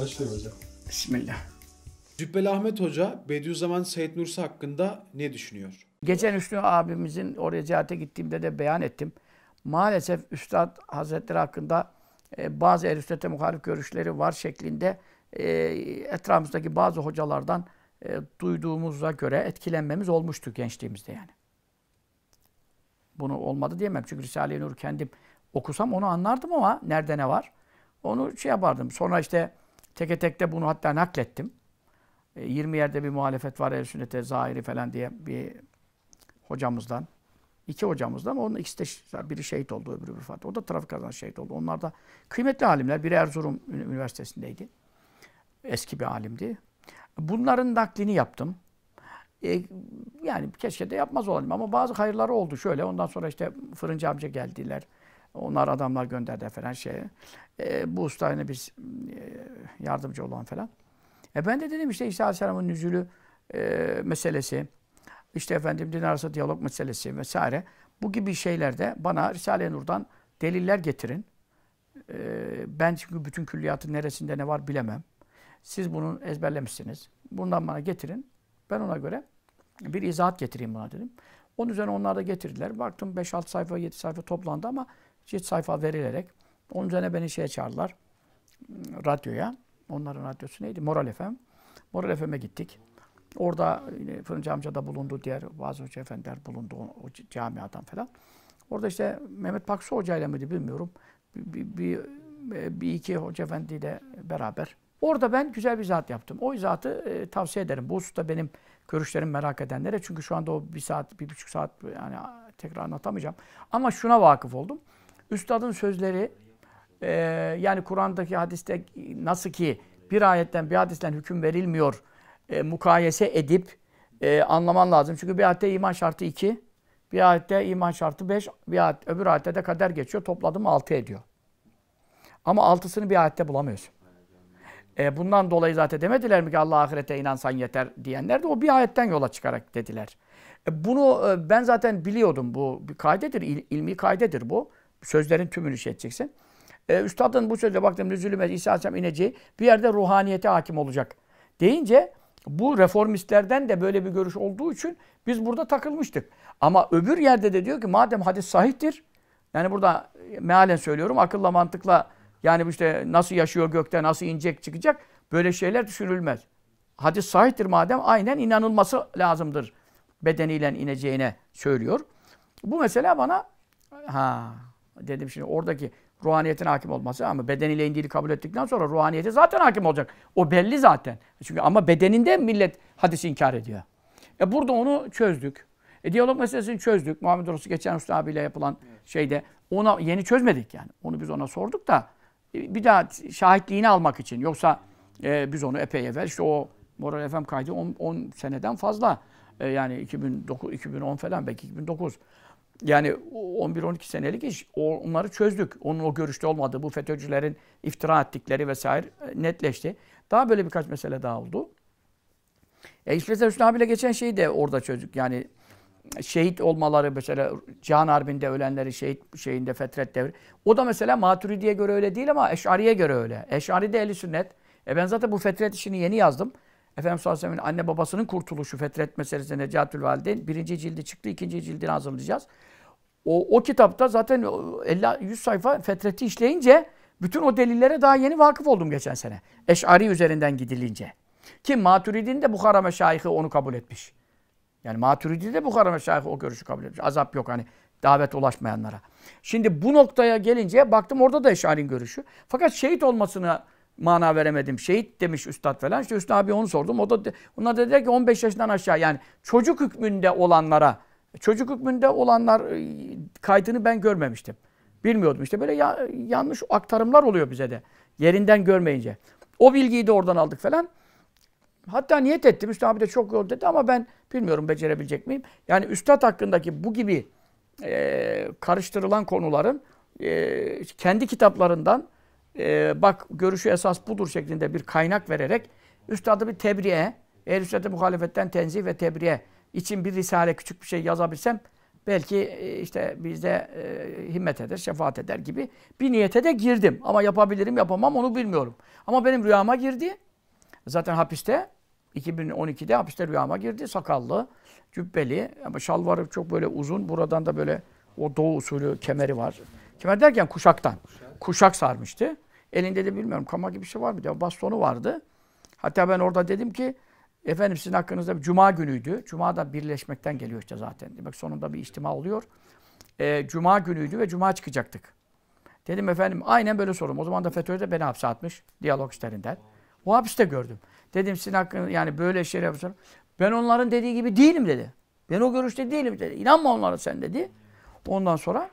Başlayın hocam. Bismillah. Cübbeli Ahmet Hoca Bediüzzaman Said Nursi hakkında ne düşünüyor? Geçen Üstü abimizin oraya ziyarete gittiğimde de beyan ettim. Maalesef Üstad Hazretleri hakkında e, bazı Erüstet'e muhalif görüşleri var şeklinde e, etrafımızdaki bazı hocalardan e, duyduğumuza göre etkilenmemiz olmuştu gençliğimizde yani. Bunu olmadı diyemem çünkü Risale-i Nur kendim okusam onu anlardım ama nerede ne var onu şey yapardım. Sonra işte Teke tekte bunu hatta naklettim. 20 e, yerde bir muhalefet var el sünnete zahiri falan diye bir hocamızdan. iki hocamızdan. Onun ikisi de biri şehit oldu, öbürü vefat. O da trafik kazan şehit oldu. Onlar da kıymetli alimler. Biri Erzurum Üniversitesi'ndeydi. Eski bir alimdi. Bunların naklini yaptım. E, yani keşke de yapmaz olalım ama bazı hayırları oldu şöyle. Ondan sonra işte fırıncı amca geldiler. Onlar adamlar gönderdi falan şeye. E, bu ustayını biz e, yardımcı olan falan. E ben de dedim işte İsa Aleyhisselam'ın nüzülü e, meselesi, işte efendim din arası diyalog meselesi vesaire. Bu gibi şeylerde bana Risale-i Nur'dan deliller getirin. E, ben çünkü bütün külliyatın neresinde ne var bilemem. Siz bunu ezberlemişsiniz. Bundan bana getirin. Ben ona göre bir izahat getireyim buna dedim. Onun üzerine onlar da getirdiler. Baktım 5-6 sayfa, 7 sayfa toplandı ama çift sayfa verilerek. Onun üzerine beni şeye çağırdılar. Radyoya. Onların radyosu neydi? Moral FM. Moral FM'e gittik. Orada yine Fırıncı amca da bulundu. Diğer bazı hoca efendiler bulundu. O, o camiadan falan. Orada işte Mehmet Paksu Hoca ile miydi bilmiyorum. Bir, bir, e, bir iki hoca efendiyle beraber. Orada ben güzel bir zat yaptım. O zatı e, tavsiye ederim. Bu hususta benim görüşlerimi merak edenlere. Çünkü şu anda o bir saat, bir buçuk saat yani tekrar anlatamayacağım. Ama şuna vakıf oldum. Üstadın sözleri e, yani Kur'an'daki hadiste nasıl ki bir ayetten bir hadisten hüküm verilmiyor e, mukayese edip e, anlaman lazım. Çünkü bir ayette iman şartı 2, bir ayette iman şartı 5, bir ayet, öbür ayette de kader geçiyor. Topladım 6 ediyor. Ama altısını bir ayette bulamıyorsun. E, bundan dolayı zaten demediler mi ki Allah ahirete inansan yeter diyenler de o bir ayetten yola çıkarak dediler. E, bunu e, ben zaten biliyordum bu bir kaidedir, il, ilmi kaydedir bu sözlerin tümünü şey edeceksin. E, üstadın bu sözle baktım lüzülüme İsa Aleyhisselam ineceği bir yerde ruhaniyete hakim olacak deyince bu reformistlerden de böyle bir görüş olduğu için biz burada takılmıştık. Ama öbür yerde de diyor ki madem hadis sahiptir yani burada mealen söylüyorum akılla mantıkla yani işte nasıl yaşıyor gökte nasıl inecek çıkacak böyle şeyler düşünülmez. Hadis sahiptir madem aynen inanılması lazımdır bedeniyle ineceğine söylüyor. Bu mesela bana ha Dedim şimdi oradaki ruhaniyetin hakim olması ama bedeniyle indiğini kabul ettikten sonra ruhaniyeti zaten hakim olacak. O belli zaten. Çünkü ama bedeninde millet hadis inkar ediyor. E burada onu çözdük. E diyalog meselesini çözdük. Muhammed Rosu geçen Usta abiyle yapılan evet. şeyde ona yeni çözmedik yani. Onu biz ona sorduk da e, bir daha şahitliğini almak için. Yoksa e, biz onu epey evvel işte o Moral FM kaydı 10 seneden fazla. E, yani 2009, 2010 falan belki 2009. Yani 11-12 senelik iş. Onları çözdük. Onun o görüşte olmadığı, bu FETÖ'cülerin iftira ettikleri vesaire e, netleşti. Daha böyle birkaç mesele daha oldu. E, İsmet Hüsnü abiyle geçen şeyi de orada çözdük. Yani e, şehit olmaları mesela Cihan Harbi'nde ölenleri şehit şeyinde Fetret devri. O da mesela Maturidi'ye göre öyle değil ama Eş'ari'ye göre öyle. Eş'ari de eli sünnet. E ben zaten bu Fetret işini yeni yazdım. Efendim, sallallahu aleyhi anne babasının kurtuluşu Fetret meselesi Necatül Valideyn birinci cildi çıktı, ikinci cildini hazırlayacağız. O, o kitapta zaten 50, 100 sayfa Fetret'i işleyince bütün o delillere daha yeni vakıf oldum geçen sene. Eş'ari üzerinden gidilince. Ki Maturidi'nin de Bukhara meşayihi onu kabul etmiş. Yani Maturidi de Bukhara meşayihi o görüşü kabul etmiş. Azap yok hani davet ulaşmayanlara. Şimdi bu noktaya gelince baktım orada da Eş'ari'nin görüşü. Fakat şehit olmasını mana veremedim. Şehit demiş üstad falan. İşte Hüsnü abi onu sordum. O da de, onlar dediler ki 15 yaşından aşağı yani çocuk hükmünde olanlara çocuk hükmünde olanlar e, kaydını ben görmemiştim. Bilmiyordum işte böyle ya, yanlış aktarımlar oluyor bize de. Yerinden görmeyince. O bilgiyi de oradan aldık falan. Hatta niyet ettim. Üstad abi de çok yol dedi ama ben bilmiyorum becerebilecek miyim. Yani üstad hakkındaki bu gibi e, karıştırılan konuların e, kendi kitaplarından e, bak görüşü esas budur şeklinde bir kaynak vererek üstadı bir tebriğe, ehl sünnete muhalefetten tenzih ve tebriğe için bir risale, küçük bir şey yazabilsem belki e, işte bizde e, himmet eder, şefaat eder gibi bir niyete de girdim. Ama yapabilirim, yapamam onu bilmiyorum. Ama benim rüyama girdi. Zaten hapiste 2012'de hapiste rüyama girdi. Sakallı, cübbeli ama şalvarı çok böyle uzun. Buradan da böyle o doğu usulü kemeri var. Kemer derken kuşaktan. Kuşak sarmıştı. Elinde de bilmiyorum kama gibi bir şey var mı diye bastonu vardı. Hatta ben orada dedim ki efendim sizin hakkınızda bir cuma günüydü. Cuma da birleşmekten geliyor işte zaten. Demek sonunda bir içtima oluyor. E, cuma günüydü ve cuma çıkacaktık. Dedim efendim aynen böyle sorum. O zaman da FETÖ de beni hapse atmış. Diyalog işlerinden. O hapiste gördüm. Dedim sizin hakkınız yani böyle şeyler yapıyorsun. Ben onların dediği gibi değilim dedi. Ben o görüşte değilim dedi. İnanma onlara sen dedi. Ondan sonra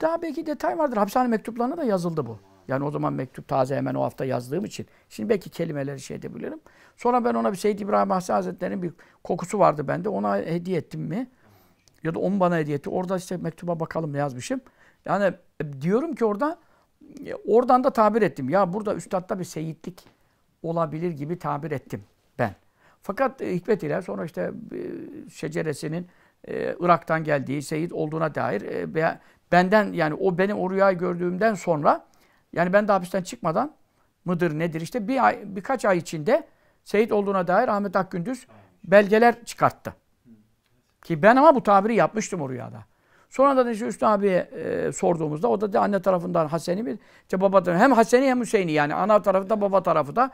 daha belki detay vardır. Hapishane mektuplarına da yazıldı bu. Yani o zaman mektup taze hemen o hafta yazdığım için. Şimdi belki kelimeleri şey edebilirim. Sonra ben ona bir Seyyid İbrahim Ahsi Hazretleri'nin bir kokusu vardı bende. Ona hediye ettim mi? Ya da onun bana hediye etti. Orada işte mektuba bakalım ne yazmışım. Yani e, diyorum ki orada e, oradan da tabir ettim. Ya burada üstadda bir seyitlik olabilir gibi tabir ettim ben. Fakat e, Hikmet ile sonra işte şeceresinin Irak'tan geldiği seyit olduğuna dair benden yani o benim o rüyayı gördüğümden sonra yani ben de hapisten çıkmadan mıdır nedir işte bir ay, birkaç ay içinde Seyit olduğuna dair Ahmet Akgündüz belgeler çıkarttı. Ki ben ama bu tabiri yapmıştım o rüyada. Sonra da işte Hüsnü abiye e, sorduğumuzda o da de anne tarafından Haseni bir işte baba tarafından. Hem Haseni hem Hüseyin'i yani ana tarafı da baba tarafı da.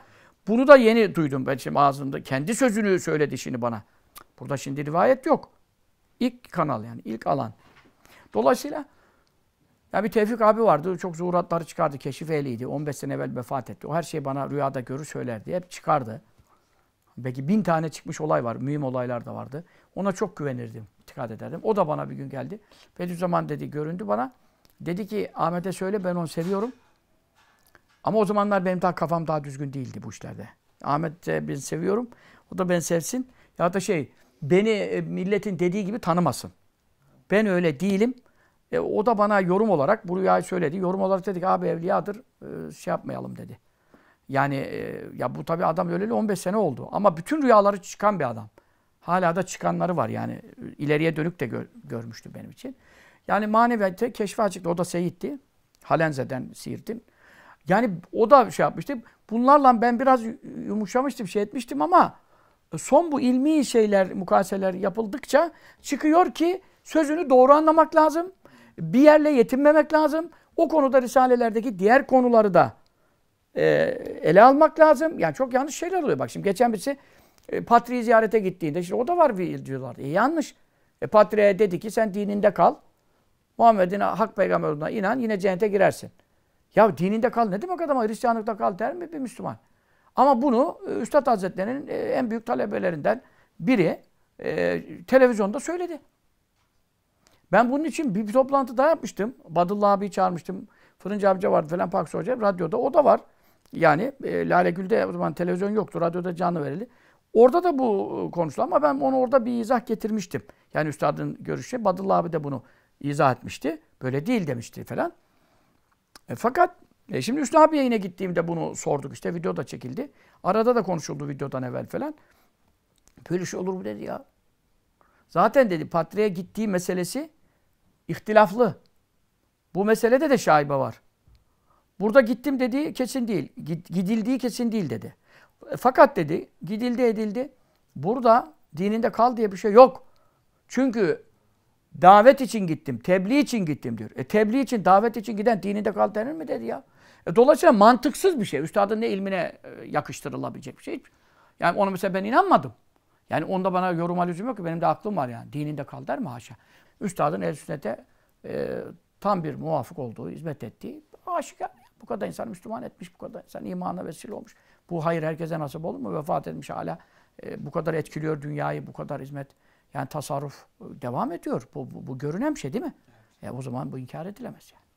Bunu da yeni duydum ben şimdi ağzında. Kendi sözünü söyledi şimdi bana. Burada şimdi rivayet yok. İlk kanal yani ilk alan. Dolayısıyla ya bir Tevfik abi vardı. Çok zuhuratları çıkardı. Keşif ehliydi. 15 sene evvel vefat etti. O her şeyi bana rüyada görür söylerdi. Hep çıkardı. Belki bin tane çıkmış olay var. Mühim olaylar da vardı. Ona çok güvenirdim. İtikad ederdim. O da bana bir gün geldi. Bediüzzaman dedi göründü bana. Dedi ki Ahmet'e söyle ben onu seviyorum. Ama o zamanlar benim daha kafam daha düzgün değildi bu işlerde. Ahmet de ben seviyorum. O da ben sevsin. Ya da şey beni e, milletin dediği gibi tanımasın. Ben öyle değilim. E, o da bana yorum olarak bu rüyayı söyledi. Yorum olarak dedik abi evliyadır e, şey yapmayalım dedi. Yani e, ya bu tabii adam öleli 15 sene oldu. Ama bütün rüyaları çıkan bir adam. Hala da çıkanları var yani. ileriye dönük de gör, görmüştü benim için. Yani maneviyatı keşfe açıktı. O da Seyit'ti. Halenze'den Siirt'in. Yani o da şey yapmıştı. Bunlarla ben biraz yumuşamıştım, şey etmiştim ama e, son bu ilmi şeyler, mukayeseler yapıldıkça çıkıyor ki sözünü doğru anlamak lazım bir yerle yetinmemek lazım. O konuda risalelerdeki diğer konuları da e, ele almak lazım. Yani çok yanlış şeyler oluyor. Bak şimdi geçen birisi e, patriği ziyarete gittiğinde işte o da var bir diyorlar. E, yanlış. E, patriğe dedi ki sen dininde kal. Muhammed'in hak peygamberine inan yine cennete girersin. Ya dininde kal ne demek adama Hristiyanlıkta kal der mi bir Müslüman? Ama bunu e, Üstad Hazretleri'nin e, en büyük talebelerinden biri e, televizyonda söyledi. Ben bunun için bir, bir toplantı daha yapmıştım. Badullah abi çağırmıştım. Fırıncı amca vardı falan Paksu Hoca. Radyoda o da var. Yani e, Lale Gül'de o zaman televizyon yoktu. Radyoda canlı verili. Orada da bu e, konuşuldu ama ben onu orada bir izah getirmiştim. Yani üstadın görüşü. Badullah abi de bunu izah etmişti. Böyle değil demişti falan. E, fakat e, şimdi Hüsnü abi yayına gittiğimde bunu sorduk. işte. video da çekildi. Arada da konuşuldu videodan evvel falan. Böyle şey olur mu dedi ya. Zaten dedi patriğe gittiği meselesi İhtilaflı. Bu meselede de şaibe var. Burada gittim dediği kesin değil. Gidildiği kesin değil dedi. Fakat dedi gidildi edildi. Burada dininde kal diye bir şey yok. Çünkü davet için gittim, tebliğ için gittim diyor. E tebliğ için, davet için giden dininde kal denir mi dedi ya. E dolayısıyla mantıksız bir şey. Üstadın ne ilmine e, yakıştırılabilecek bir şey. Yani onu mesela ben inanmadım. Yani onda bana yoruma lüzum yok ki benim de aklım var yani. Dininde kal der mi haşa üstadın el sünnete e, tam bir muvafık olduğu, hizmet ettiği aşikar. Bu kadar insan Müslüman etmiş, bu kadar insan imana vesile olmuş. Bu hayır herkese nasip olur mu? Vefat etmiş hala e, bu kadar etkiliyor dünyayı, bu kadar hizmet. Yani tasarruf e, devam ediyor. Bu, bu, bu görünen bir şey değil mi? Evet. E, o zaman bu inkar edilemez yani.